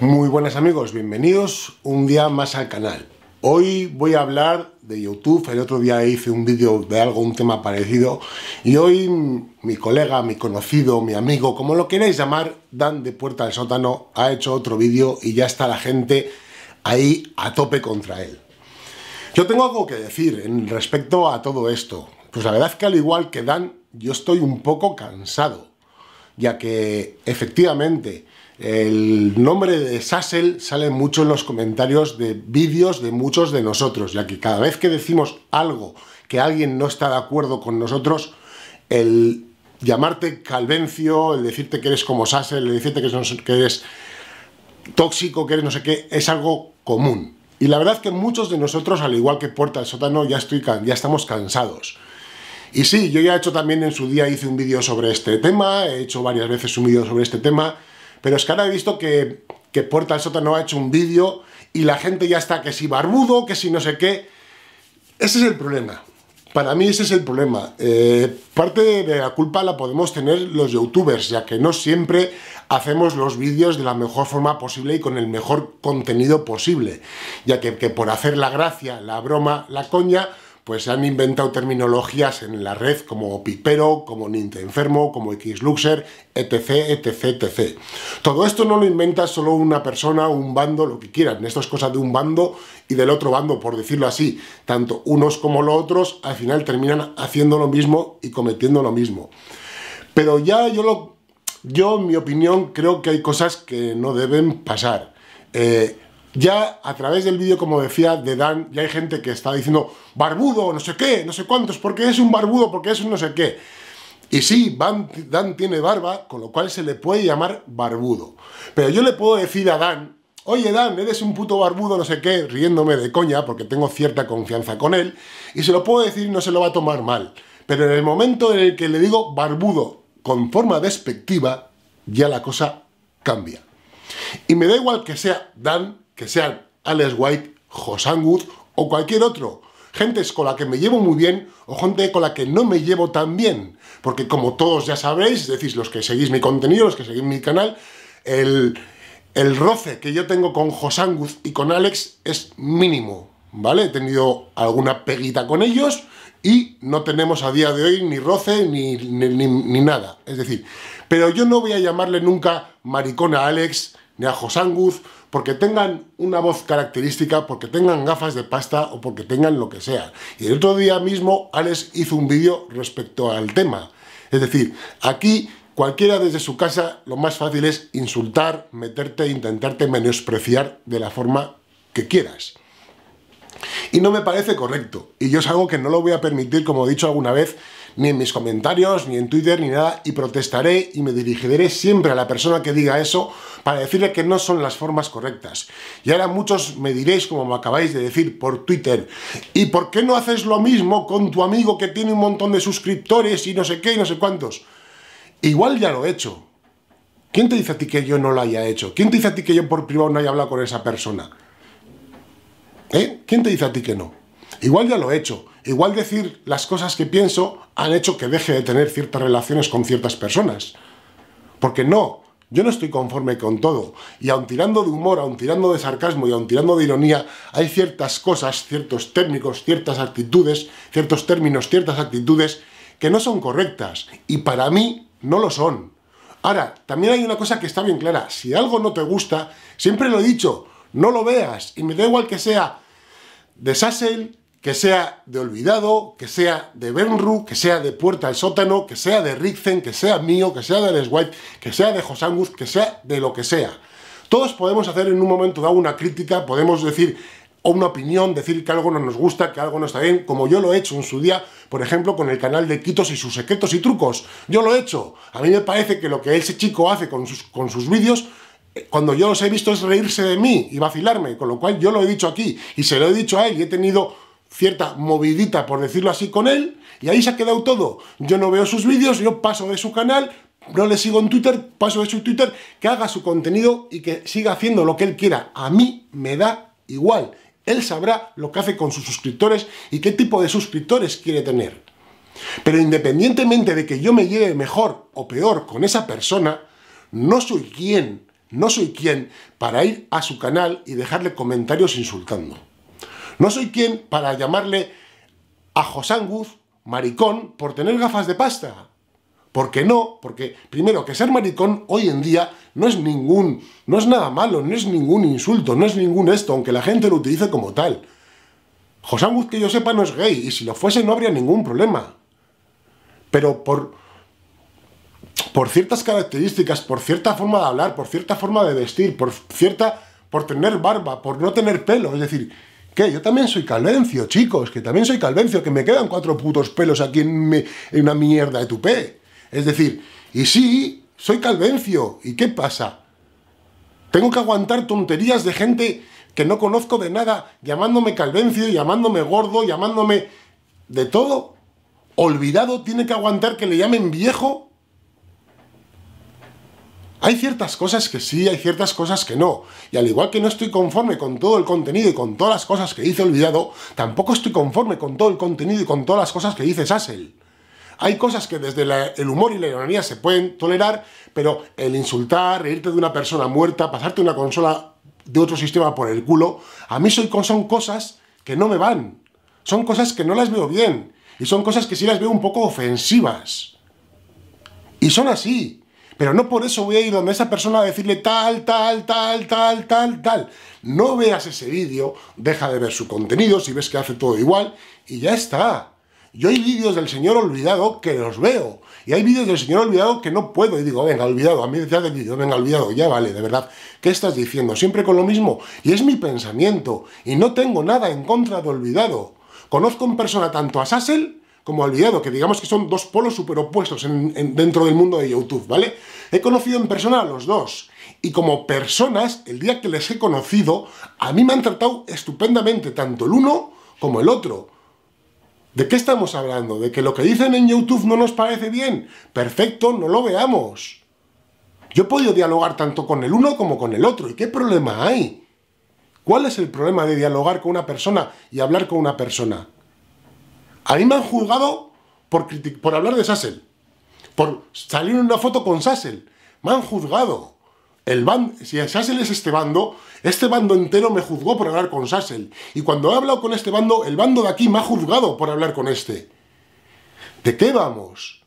Muy buenas amigos, bienvenidos un día más al canal. Hoy voy a hablar de YouTube, el otro día hice un vídeo de algo, un tema parecido, y hoy mi colega, mi conocido, mi amigo, como lo queráis llamar, Dan de Puerta del Sótano, ha hecho otro vídeo y ya está la gente ahí a tope contra él. Yo tengo algo que decir en respecto a todo esto. Pues la verdad es que al igual que Dan, yo estoy un poco cansado, ya que efectivamente el nombre de Sassel sale mucho en los comentarios de vídeos de muchos de nosotros, ya que cada vez que decimos algo que alguien no está de acuerdo con nosotros, el llamarte calvencio, el decirte que eres como Sassel, el decirte que eres, tóxico, que eres no sé qué, es algo común. Y la verdad es que muchos de nosotros, al igual que Puerta del Sótano, ya, ya estamos cansados. Y sí, yo ya he hecho también en su día, hice un vídeo sobre este tema, he hecho varias veces un vídeo sobre este tema, pero es que ahora he visto que, que Puerta al no ha hecho un vídeo y la gente ya está que si barbudo, que si no sé qué. Ese es el problema. Para mí ese es el problema. Eh, parte de la culpa la podemos tener los youtubers, ya que no siempre hacemos los vídeos de la mejor forma posible y con el mejor contenido posible, ya que, que por hacer la gracia, la broma, la coña, pues se han inventado terminologías en la red como pipero, como enfermo, como xluxer, etc, etc, etc. Todo esto no lo inventa solo una persona, un bando, lo que quieran. Esto es cosa de un bando y del otro bando, por decirlo así. Tanto unos como los otros al final terminan haciendo lo mismo y cometiendo lo mismo. Pero ya yo lo... Yo, en mi opinión, creo que hay cosas que no deben pasar. Eh, ya a través del vídeo, como decía, de Dan, ya hay gente que está diciendo barbudo, no sé qué, no sé cuántos, porque es un barbudo, porque es un no sé qué. Y sí, Dan tiene barba, con lo cual se le puede llamar barbudo. Pero yo le puedo decir a Dan, oye Dan, eres un puto barbudo, no sé qué, riéndome de coña, porque tengo cierta confianza con él, y se lo puedo decir y no se lo va a tomar mal. Pero en el momento en el que le digo barbudo con forma despectiva, ya la cosa cambia. Y me da igual que sea Dan que sean Alex White, Josan o cualquier otro. Gentes con la que me llevo muy bien o gente con la que no me llevo tan bien. Porque como todos ya sabréis, decís los que seguís mi contenido, los que seguís mi canal, el, roce que yo tengo con Josan y con Alex es mínimo. ¿Vale? He tenido alguna peguita con ellos y no tenemos a día de hoy ni roce ni, ni, nada. Es decir, pero yo no voy a llamarle nunca maricón a Alex, ni a Josanguz, porque tengan una voz característica, porque tengan gafas de pasta o porque tengan lo que sea. Y el otro día mismo Alex hizo un vídeo respecto al tema. Es decir, aquí cualquiera desde su casa lo más fácil es insultar, meterte, intentarte menospreciar de la forma que quieras. Y no me parece correcto. Y yo es algo que no lo voy a permitir, como he dicho alguna vez, ni en mis comentarios, ni en Twitter, ni nada, y protestaré y me dirigiré siempre a la persona que diga eso para decirle que no son las formas correctas. Y ahora muchos me diréis, como me acabáis de decir por Twitter, ¿y por qué no haces lo mismo con tu amigo que tiene un montón de suscriptores y no sé qué y no sé cuántos? Igual ya lo he hecho. ¿Quién te dice a ti que yo no lo haya hecho? ¿Quién te dice a ti que yo por privado no haya hablado con esa persona? ¿Eh? ¿Quién te dice a ti que no? Igual ya lo he hecho. Igual decir las cosas que pienso han hecho que deje de tener ciertas relaciones con ciertas personas. Porque no, yo no estoy conforme con todo. Y aun tirando de humor, aun tirando de sarcasmo y aun tirando de ironía, hay ciertas cosas, ciertos técnicos, ciertas actitudes, ciertos términos, ciertas actitudes que no son correctas. Y para mí no lo son. Ahora, también hay una cosa que está bien clara. Si algo no te gusta, siempre lo he dicho, no lo veas. Y me da igual que sea de Sassel, que sea de Olvidado, que sea de Benru, que sea de Puerta al Sótano, que sea de Rixen, que sea mío, que sea de Les White, que sea de Josangus, que sea de lo que sea. Todos podemos hacer en un momento dado una crítica, podemos decir o una opinión, decir que algo no nos gusta, que algo no está bien, como yo lo he hecho en su día, por ejemplo, con el canal de Quitos y sus secretos y trucos. Yo lo he hecho. A mí me parece que lo que ese chico hace con sus, con sus vídeos eh, cuando yo los he visto es reírse de mí y vacilarme, con lo cual yo lo he dicho aquí y se lo he dicho a él y he tenido cierta movidita, por decirlo así, con él, y ahí se ha quedado todo. Yo no veo sus vídeos, yo paso de su canal, no le sigo en Twitter, paso de su Twitter, que haga su contenido y que siga haciendo lo que él quiera. A mí me da igual. Él sabrá lo que hace con sus suscriptores y qué tipo de suscriptores quiere tener. Pero independientemente de que yo me lleve mejor o peor con esa persona, no soy quien, no soy quien para ir a su canal y dejarle comentarios insultando. No soy quien para llamarle a Anguz maricón por tener gafas de pasta. ¿Por qué no? Porque, primero, que ser maricón hoy en día no es ningún, no es nada malo, no es ningún insulto, no es ningún esto, aunque la gente lo utilice como tal. José Anguz, que yo sepa, no es gay, y si lo fuese no habría ningún problema. Pero por, por ciertas características, por cierta forma de hablar, por cierta forma de vestir, por cierta por tener barba, por no tener pelo, es decir, ¿Qué? Yo también soy calvencio, chicos, que también soy calvencio, que me quedan cuatro putos pelos aquí en, una mierda de tupé. Es decir, y sí, soy calvencio, ¿y qué pasa? Tengo que aguantar tonterías de gente que no conozco de nada, llamándome calvencio, llamándome gordo, llamándome de todo. Olvidado tiene que aguantar que le llamen viejo hay ciertas cosas que sí, hay ciertas cosas que no. Y al igual que no estoy conforme con todo el contenido y con todas las cosas que dice Olvidado, tampoco estoy conforme con todo el contenido y con todas las cosas que dice Sassel. Hay cosas que desde el humor y la ironía se pueden tolerar, pero el insultar, reírte de una persona muerta, pasarte una consola de otro sistema por el culo, a mí son cosas que no me van. Son cosas que no las veo bien. Y son cosas que sí las veo un poco ofensivas. Y son así. Pero no por eso voy a ir donde esa persona a decirle tal, tal, tal, tal, tal, tal. No veas ese vídeo, deja de ver su contenido si ves que hace todo igual y ya está. Yo hay vídeos del señor olvidado que los veo. Y hay vídeos del señor olvidado que no puedo. Y digo, venga, olvidado, a mí decía del vídeo, venga, olvidado, ya vale, de verdad. ¿Qué estás diciendo? Siempre con lo mismo. Y es mi pensamiento. Y no tengo nada en contra de olvidado. Conozco en persona tanto a Sassel como olvidado, que digamos que son dos polos superopuestos opuestos dentro del mundo de YouTube, ¿vale? He conocido en persona a los dos, y como personas, el día que les he conocido, a mí me han tratado estupendamente, tanto el uno como el otro. ¿De qué estamos hablando? ¿De que lo que dicen en YouTube no nos parece bien? Perfecto, no lo veamos. Yo he podido dialogar tanto con el uno como con el otro, ¿y qué problema hay? ¿Cuál es el problema de dialogar con una persona y hablar con una persona? A mí me han juzgado por, por hablar de Sassel, por salir en una foto con Sassel. Me han juzgado. El band, si Sassel es este bando, este bando entero me juzgó por hablar con Sassel. Y cuando he hablado con este bando, el bando de aquí me ha juzgado por hablar con este. ¿De qué vamos?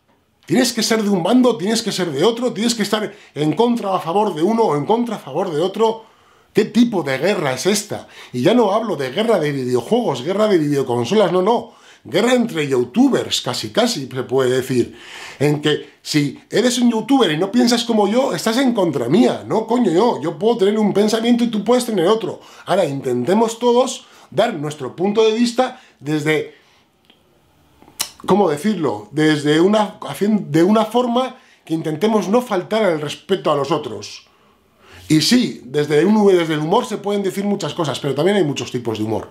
Tienes que ser de un bando, tienes que ser de otro, tienes que estar en contra a favor de uno o en contra a favor de otro. ¿Qué tipo de guerra es esta? Y ya no hablo de guerra de videojuegos, guerra de videoconsolas, no, no guerra entre youtubers, casi casi se puede decir, en que si eres un youtuber y no piensas como yo, estás en contra mía, no coño yo, yo puedo tener un pensamiento y tú puedes tener otro. Ahora intentemos todos dar nuestro punto de vista desde ¿cómo decirlo? Desde una de una forma que intentemos no faltar al respeto a los otros. Y sí, desde, un, desde el humor se pueden decir muchas cosas, pero también hay muchos tipos de humor.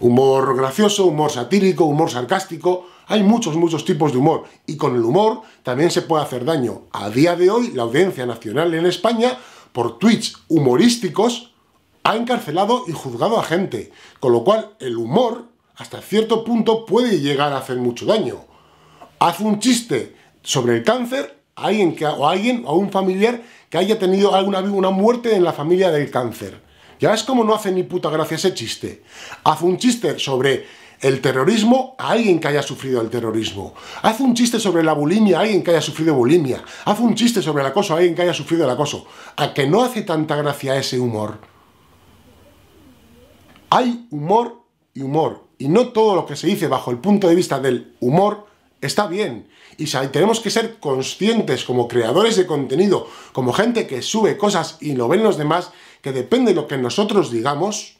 Humor gracioso, humor satírico, humor sarcástico, hay muchos, muchos tipos de humor. Y con el humor también se puede hacer daño. A día de hoy, la Audiencia Nacional en España, por tweets humorísticos, ha encarcelado y juzgado a gente. Con lo cual, el humor, hasta cierto punto, puede llegar a hacer mucho daño. Haz un chiste sobre el cáncer, a alguien, que, o alguien, a un familiar que haya tenido alguna vida una muerte en la familia del cáncer. Ya ves cómo no hace ni puta gracia ese chiste. Haz un chiste sobre el terrorismo a alguien que haya sufrido el terrorismo. Haz un chiste sobre la bulimia a alguien que haya sufrido bulimia. Haz un chiste sobre el acoso a alguien que haya sufrido el acoso. A que no hace tanta gracia ese humor. Hay humor y humor. Y no todo lo que se dice bajo el punto de vista del humor está bien y tenemos que ser conscientes como creadores de contenido, como gente que sube cosas y lo ven los demás, que depende de lo que nosotros digamos,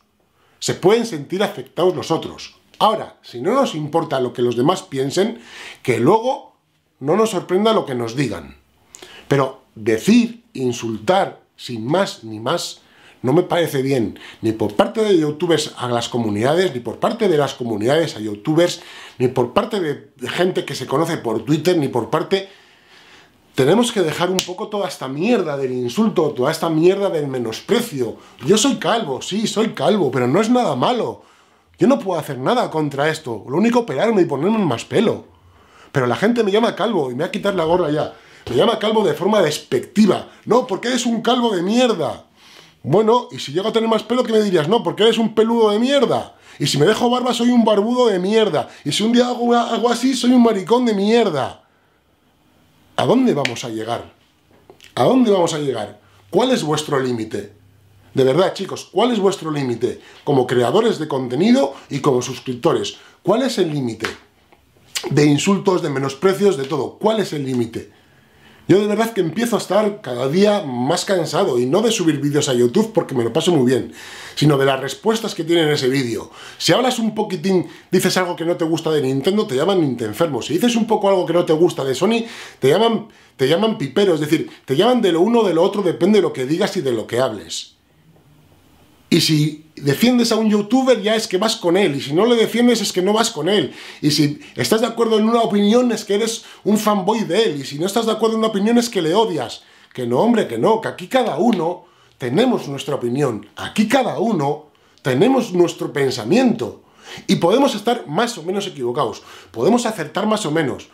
se pueden sentir afectados los otros. Ahora, si no nos importa lo que los demás piensen, que luego no nos sorprenda lo que nos digan. Pero decir, insultar, sin más ni más, no me parece bien, ni por parte de youtubers a las comunidades, ni por parte de las comunidades a youtubers, ni por parte de gente que se conoce por Twitter, ni por parte... Tenemos que dejar un poco toda esta mierda del insulto, toda esta mierda del menosprecio. Yo soy calvo, sí, soy calvo, pero no es nada malo. Yo no puedo hacer nada contra esto. Lo único operarme y ponerme más pelo. Pero la gente me llama calvo y me va a quitar la gorra ya. Me llama calvo de forma despectiva. No, porque eres un calvo de mierda. Bueno, y si llego a tener más pelo, ¿qué me dirías? No, porque eres un peludo de mierda. Y si me dejo barba, soy un barbudo de mierda. Y si un día hago, algo así, soy un maricón de mierda. ¿A dónde vamos a llegar? ¿A dónde vamos a llegar? ¿Cuál es vuestro límite? De verdad, chicos, ¿cuál es vuestro límite? Como creadores de contenido y como suscriptores, ¿cuál es el límite? De insultos, de menosprecios, de todo. ¿Cuál es el límite? Yo de verdad que empiezo a estar cada día más cansado y no de subir vídeos a YouTube porque me lo paso muy bien, sino de las respuestas que tienen ese vídeo. Si hablas un poquitín, dices algo que no te gusta de Nintendo, te llaman Enfermo. Si dices un poco algo que no te gusta de Sony, te llaman, te llaman pipero. Es decir, te llaman de lo uno o de lo otro, depende de lo que digas y de lo que hables. Y si defiendes a un youtuber ya es que vas con él, y si no le defiendes es que no vas con él, y si estás de acuerdo en una opinión es que eres un fanboy de él, y si no estás de acuerdo en una opinión es que le odias. Que no, hombre, que no, que aquí cada uno tenemos nuestra opinión, aquí cada uno tenemos nuestro pensamiento, y podemos estar más o menos equivocados, podemos acertar más o menos,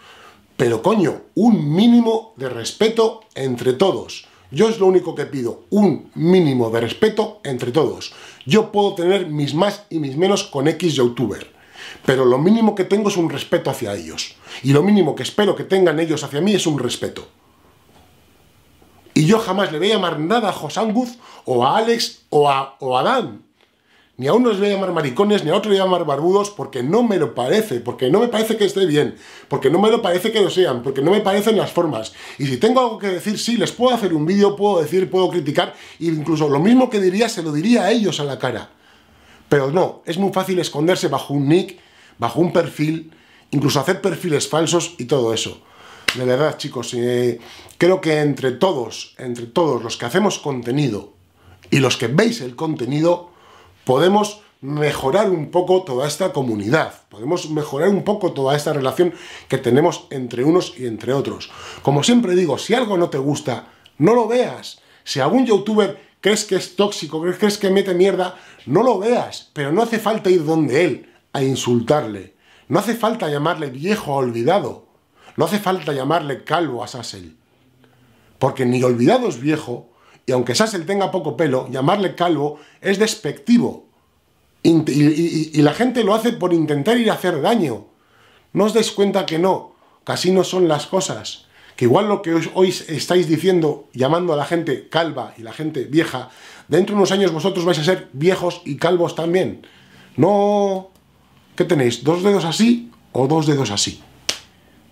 pero coño, un mínimo de respeto entre todos. Yo es lo único que pido, un mínimo de respeto entre todos. Yo puedo tener mis más y mis menos con X youtuber, pero lo mínimo que tengo es un respeto hacia ellos. Y lo mínimo que espero que tengan ellos hacia mí es un respeto. Y yo jamás le voy a llamar nada a José o a Alex, o a, o a Dan, ni a uno les voy a llamar maricones, ni a les voy a llamar barbudos, porque no me lo parece, porque no me parece que esté bien, porque no me lo parece que lo sean, porque no me parecen las formas. Y si tengo algo que decir, sí, les puedo hacer un vídeo, puedo decir, puedo criticar, e incluso lo mismo que diría, se lo diría a ellos a la cara. Pero no, es muy fácil esconderse bajo un nick, bajo un perfil, incluso hacer perfiles falsos y todo eso. De verdad, chicos, eh, creo que entre todos, entre todos los que hacemos contenido y los que veis el contenido, podemos mejorar un poco toda esta comunidad, podemos mejorar un poco toda esta relación que tenemos entre unos y entre otros. Como siempre digo, si algo no te gusta, no lo veas. Si algún youtuber crees que es tóxico, crees que mete mierda, no lo veas, pero no hace falta ir donde él a insultarle. No hace falta llamarle viejo a olvidado. No hace falta llamarle calvo a Sassel. Porque ni olvidado es viejo, y aunque Sassel tenga poco pelo, llamarle calvo es despectivo. Y, la gente lo hace por intentar ir a hacer daño. No os deis cuenta que no, casi no son las cosas. Que igual lo que hoy estáis diciendo, llamando a la gente calva y la gente vieja, dentro de unos años vosotros vais a ser viejos y calvos también. No... ¿Qué tenéis? ¿Dos dedos así o dos dedos así?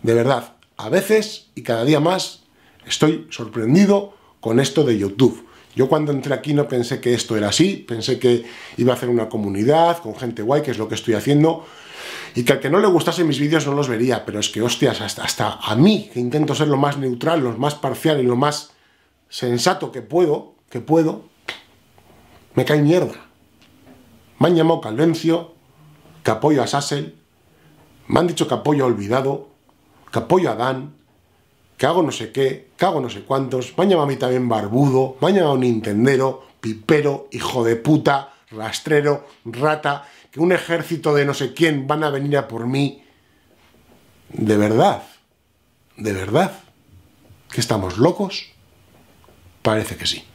De verdad, a veces y cada día más estoy sorprendido con esto de YouTube. Yo cuando entré aquí no pensé que esto era así, pensé que iba a hacer una comunidad con gente guay, que es lo que estoy haciendo, y que al que no le gustase mis vídeos no los vería, pero es que hostias, hasta, a mí, que intento ser lo más neutral, lo más parcial y lo más sensato que puedo, que puedo, me cae mierda. Me han llamado Calvencio, que apoyo a Sassel, me han dicho que apoyo a Olvidado, que apoyo a Dan, que no sé qué, cago no sé cuántos, me han llamado a mí también barbudo, me han un Intendero, pipero, hijo de puta, rastrero, rata, que un ejército de no sé quién van a venir a por mí. De verdad, de verdad, que estamos locos. Parece que sí.